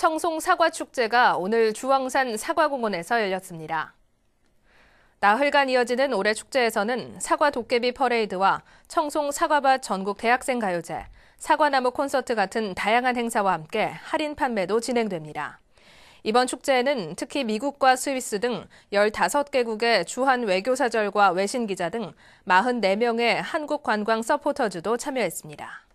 청송 사과축제가 오늘 주황산 사과공원에서 열렸습니다. 나흘간 이어지는 올해 축제에서는 사과 도깨비 퍼레이드와 청송 사과밭 전국 대학생 가요제, 사과나무 콘서트 같은 다양한 행사와 함께 할인 판매도 진행됩니다. 이번 축제에는 특히 미국과 스위스 등 15개국의 주한 외교사절과 외신기자 등 44명의 한국 관광 서포터즈도 참여했습니다.